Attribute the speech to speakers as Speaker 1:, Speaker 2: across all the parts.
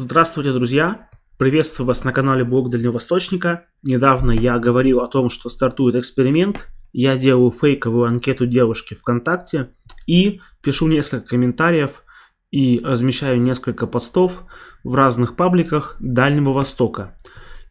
Speaker 1: Здравствуйте, друзья! Приветствую вас на канале Блог Дальневосточника. Недавно я говорил о том, что стартует эксперимент. Я делаю фейковую анкету девушки ВКонтакте и пишу несколько комментариев и размещаю несколько постов в разных пабликах Дальнего Востока.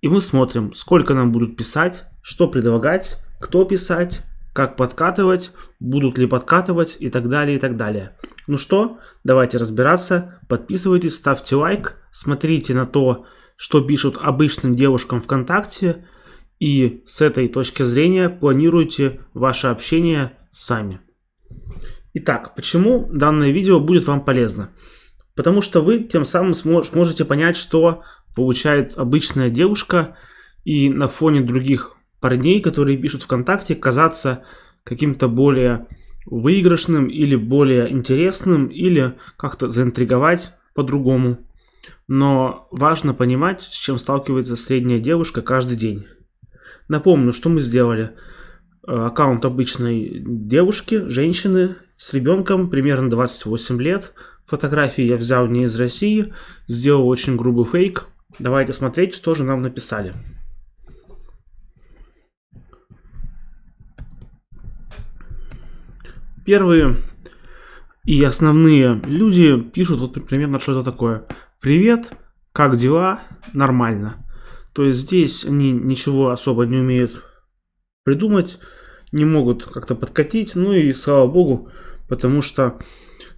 Speaker 1: И мы смотрим, сколько нам будут писать, что предлагать, кто писать как подкатывать, будут ли подкатывать и так далее, и так далее. Ну что, давайте разбираться. Подписывайтесь, ставьте лайк, смотрите на то, что пишут обычным девушкам ВКонтакте. И с этой точки зрения планируйте ваше общение сами. Итак, почему данное видео будет вам полезно? Потому что вы тем самым сможете понять, что получает обычная девушка и на фоне других парней, которые пишут ВКонтакте, казаться каким-то более выигрышным или более интересным, или как-то заинтриговать по-другому. Но важно понимать, с чем сталкивается средняя девушка каждый день. Напомню, что мы сделали. Э, аккаунт обычной девушки, женщины с ребенком, примерно 28 лет. Фотографии я взял не из России, сделал очень грубый фейк. Давайте смотреть, что же нам написали. первые и основные люди пишут вот примерно что это такое. Привет, как дела? Нормально. То есть здесь они ничего особо не умеют придумать, не могут как-то подкатить, ну и слава богу, потому что,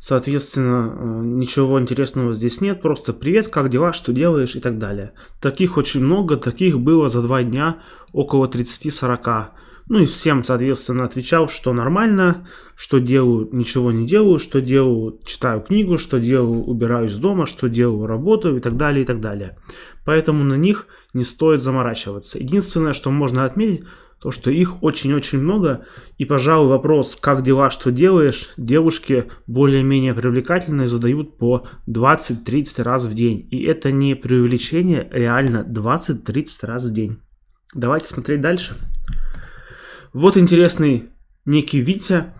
Speaker 1: соответственно, э, ничего интересного здесь нет, просто привет, как дела, что делаешь и так далее. Таких очень много, таких было за два дня около 30-40. Ну и всем, соответственно, отвечал, что нормально, что делаю, ничего не делаю, что делаю, читаю книгу, что делаю, убираюсь дома, что делаю, работаю и так далее, и так далее. Поэтому на них не стоит заморачиваться. Единственное, что можно отметить, то, что их очень-очень много. И, пожалуй, вопрос «как дела, что делаешь?» девушки более-менее привлекательные задают по 20-30 раз в день. И это не преувеличение, а реально 20-30 раз в день. Давайте смотреть дальше. Вот интересный некий Витя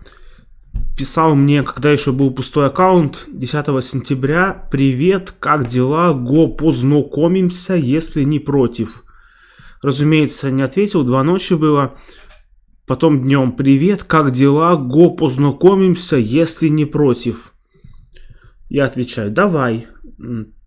Speaker 1: писал мне, когда еще был пустой аккаунт, 10 сентября. «Привет, как дела? Го, познакомимся, если не против». Разумеется, не ответил, два ночи было. Потом днем «Привет, как дела? Го, познакомимся, если не против». Я отвечаю «Давай».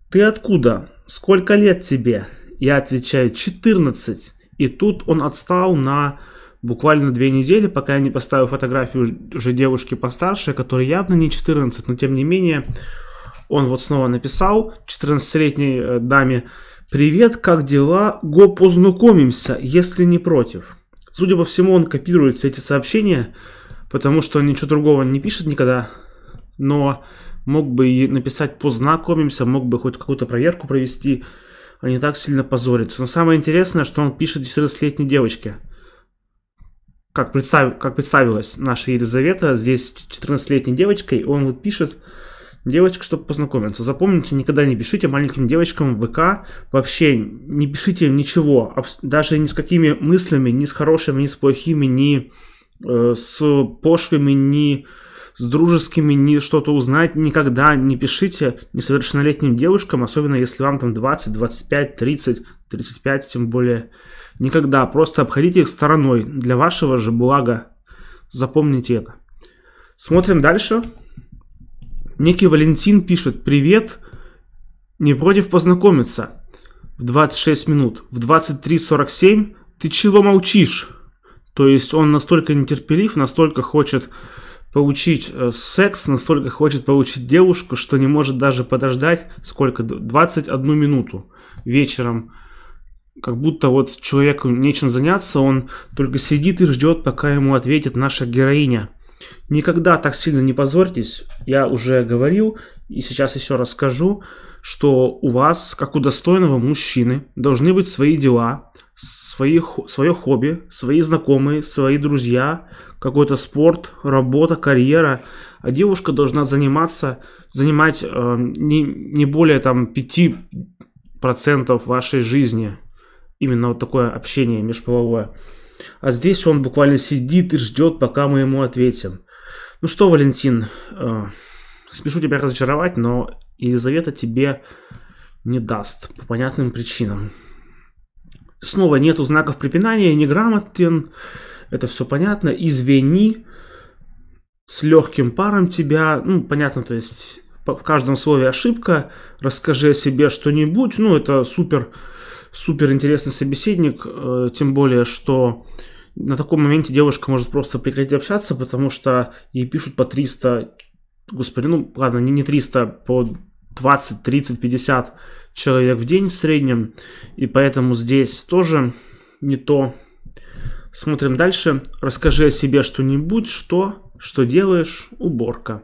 Speaker 1: «Ты откуда? Сколько лет тебе?» Я отвечаю «14». И тут он отстал на буквально две недели, пока я не поставил фотографию уже девушки постарше, которая явно не 14, но тем не менее он вот снова написал 14-летней э, даме «Привет, как дела? Го познакомимся, если не против». Судя по всему, он копирует все эти сообщения, потому что ничего другого не пишет никогда, но мог бы и написать «познакомимся», мог бы хоть какую-то проверку провести, а не так сильно позориться. Но самое интересное, что он пишет 14-летней девочке – как, представ, как представилась наша Елизавета, здесь 14-летней девочкой, он вот пишет, девочек, чтобы познакомиться. Запомните, никогда не пишите маленьким девочкам в ВК, вообще не пишите им ничего, даже ни с какими мыслями, ни с хорошими, ни с плохими, ни э, с пошлыми, ни с дружескими, ни что-то узнать, никогда не пишите несовершеннолетним девушкам, особенно если вам там 20, 25, 30, 35, тем более Никогда. Просто обходите их стороной. Для вашего же блага. Запомните это. Смотрим дальше. Некий Валентин пишет «Привет, не против познакомиться?» В 26 минут, в 23.47 «Ты чего молчишь?» То есть он настолько нетерпелив, настолько хочет получить э, секс, настолько хочет получить девушку, что не может даже подождать сколько? 21 минуту вечером как будто вот человеку нечем заняться, он только сидит и ждет, пока ему ответит наша героиня. Никогда так сильно не позорьтесь. Я уже говорил и сейчас еще расскажу, что у вас, как у достойного мужчины, должны быть свои дела, свои, свое хобби, свои знакомые, свои друзья, какой-то спорт, работа, карьера. А девушка должна заниматься, занимать э, не, не более там 5% вашей жизни именно вот такое общение межполовое. А здесь он буквально сидит и ждет, пока мы ему ответим. Ну что, Валентин, э, спешу тебя разочаровать, но Елизавета тебе не даст по понятным причинам. Снова нету знаков препинания, неграмотен, это все понятно. Извини, с легким паром тебя, ну понятно, то есть в каждом слове ошибка, расскажи о себе что-нибудь, ну это супер супер интересный собеседник, э, тем более, что на таком моменте девушка может просто прекратить общаться, потому что ей пишут по 300, господи, ну ладно, не, не 300, по 20, 30, 50 человек в день в среднем, и поэтому здесь тоже не то. Смотрим дальше. Расскажи о себе что-нибудь, что, что делаешь, уборка.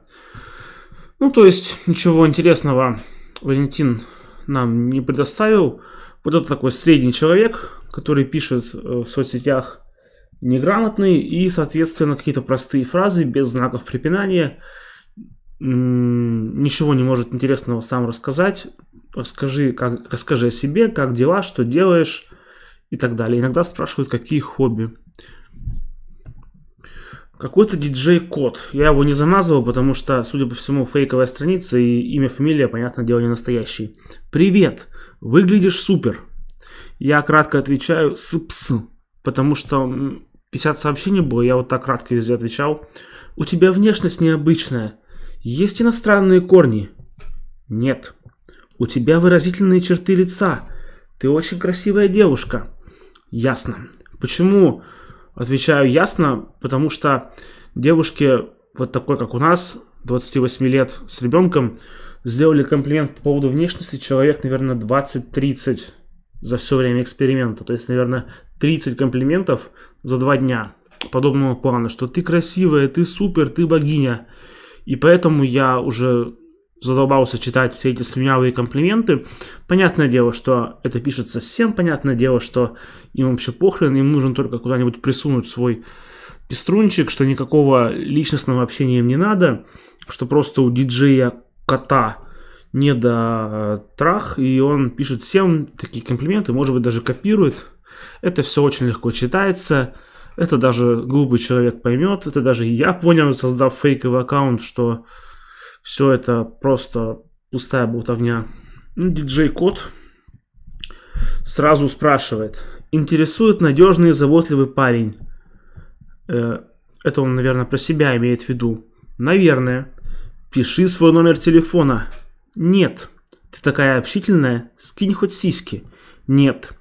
Speaker 1: Ну, то есть, ничего интересного Валентин нам не предоставил. Вот это такой средний человек, который пишет э, в соцсетях неграмотный и, соответственно, какие-то простые фразы без знаков препинания. Ничего не может интересного сам рассказать. Расскажи, как, расскажи о себе, как дела, что делаешь и так далее. Иногда спрашивают, какие хобби. Какой-то диджей-код. Я его не замазывал, потому что, судя по всему, фейковая страница и имя, фамилия, понятное дело, не настоящие. Привет! Выглядишь супер. Я кратко отвечаю си-пс, потому что 50 сообщений было, я вот так кратко везде отвечал. У тебя внешность необычная. Есть иностранные корни? Нет. У тебя выразительные черты лица. Ты очень красивая девушка. Ясно. Почему? Отвечаю ясно, потому что девушки вот такой, как у нас, 28 лет, с ребенком, сделали комплимент по поводу внешности человек, наверное, 20-30 за все время эксперимента. То есть, наверное, 30 комплиментов за два дня подобного плана, что ты красивая, ты супер, ты богиня. И поэтому я уже задолбался читать все эти слюнявые комплименты. Понятное дело, что это пишется всем, понятное дело, что им вообще похрен, им нужен только куда-нибудь присунуть свой пеструнчик, что никакого личностного общения им не надо, что просто у диджея кота не до э, трах, и он пишет всем такие комплименты, может быть, даже копирует. Это все очень легко читается, это даже глупый человек поймет, это даже я понял, создав фейковый аккаунт, что все это просто пустая болтовня. Ну, диджей Кот сразу спрашивает. Интересует надежный и заботливый парень. Э, это он, наверное, про себя имеет в виду. Наверное. Пиши свой номер телефона. Нет. Ты такая общительная, скинь хоть сиськи. Нет.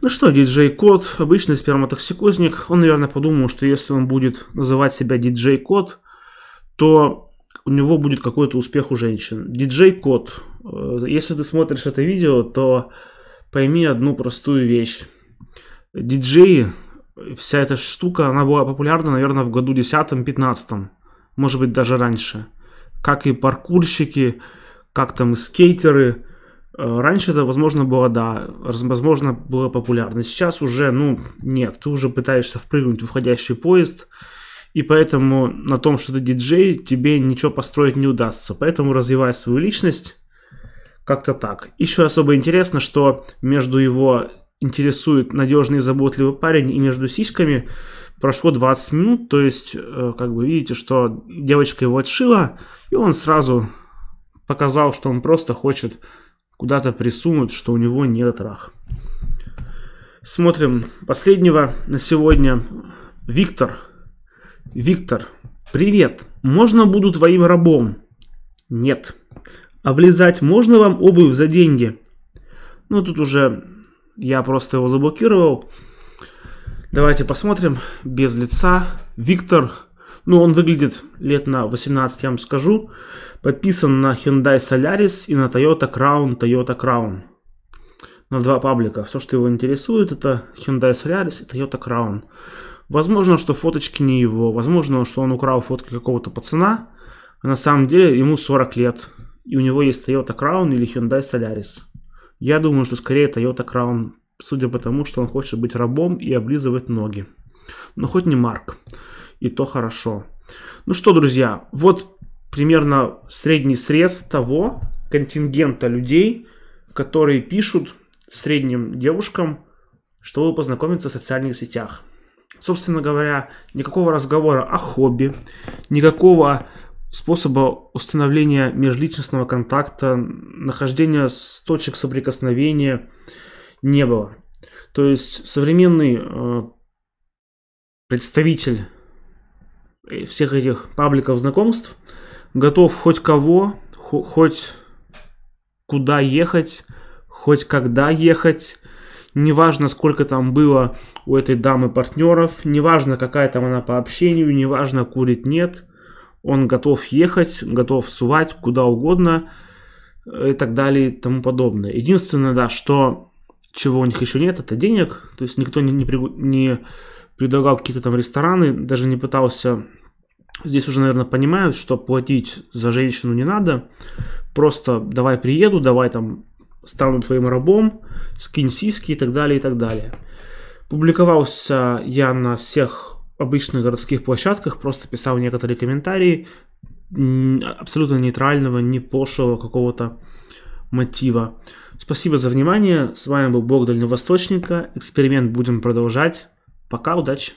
Speaker 1: Ну что, диджей Кот, обычный сперматоксикозник, он, наверное, подумал, что если он будет называть себя диджей Кот, то у него будет какой-то успех у женщин. Диджей Кот, э, если ты смотришь это видео, то пойми одну простую вещь. Диджеи, вся эта штука, она была популярна, наверное, в году 10-15, может быть, даже раньше – как и паркурщики, как там и скейтеры. Э, раньше это, возможно, было, да, возможно, было популярно. Сейчас уже, ну, нет, ты уже пытаешься впрыгнуть в входящий поезд, и поэтому на том, что ты диджей, тебе ничего построить не удастся. Поэтому развивай свою личность как-то так. Еще особо интересно, что между его интересует надежный и заботливый парень, и между сиськами прошло 20 минут, то есть, э, как бы видите, что девочка его отшила, и он сразу показал, что он просто хочет куда-то присунуть, что у него нет рах. Смотрим последнего на сегодня. Виктор. Виктор, привет. Можно буду твоим рабом? Нет. Облизать можно вам обувь за деньги? Ну, тут уже я просто его заблокировал. Давайте посмотрим. Без лица. Виктор. Ну, он выглядит лет на 18, я вам скажу. Подписан на Hyundai Solaris и на Toyota Crown. Toyota Crown. На два паблика. Все, что его интересует, это Hyundai Solaris и Toyota Crown. Возможно, что фоточки не его. Возможно, что он украл фотки какого-то пацана. А на самом деле ему 40 лет. И у него есть Toyota Crown или Hyundai Solaris. Я думаю, что скорее Toyota Crown, судя по тому, что он хочет быть рабом и облизывать ноги. Но хоть не Марк. И то хорошо. Ну что, друзья, вот примерно средний срез того контингента людей, которые пишут средним девушкам, чтобы познакомиться в социальных сетях. Собственно говоря, никакого разговора о хобби, никакого способа установления межличностного контакта, нахождения с точек соприкосновения не было. То есть современный э, представитель э, всех этих пабликов знакомств готов хоть кого, хоть куда ехать, хоть когда ехать, неважно, сколько там было у этой дамы партнеров, неважно, какая там она по общению, неважно, курит, нет – он готов ехать, готов сувать куда угодно э, и так далее и тому подобное. Единственное, да, что чего у них еще нет, это денег. То есть никто не, не, предлагал какие-то там рестораны, даже не пытался. Здесь уже, наверное, понимают, что платить за женщину не надо. Просто давай приеду, давай там стану твоим рабом, скинь сиськи и так далее, и так далее. Публиковался я на всех обычных городских площадках, просто писал некоторые комментарии абсолютно нейтрального, не пошлого какого-то мотива. Спасибо за внимание. С вами был блог Дальневосточника. Эксперимент будем продолжать. Пока, удачи!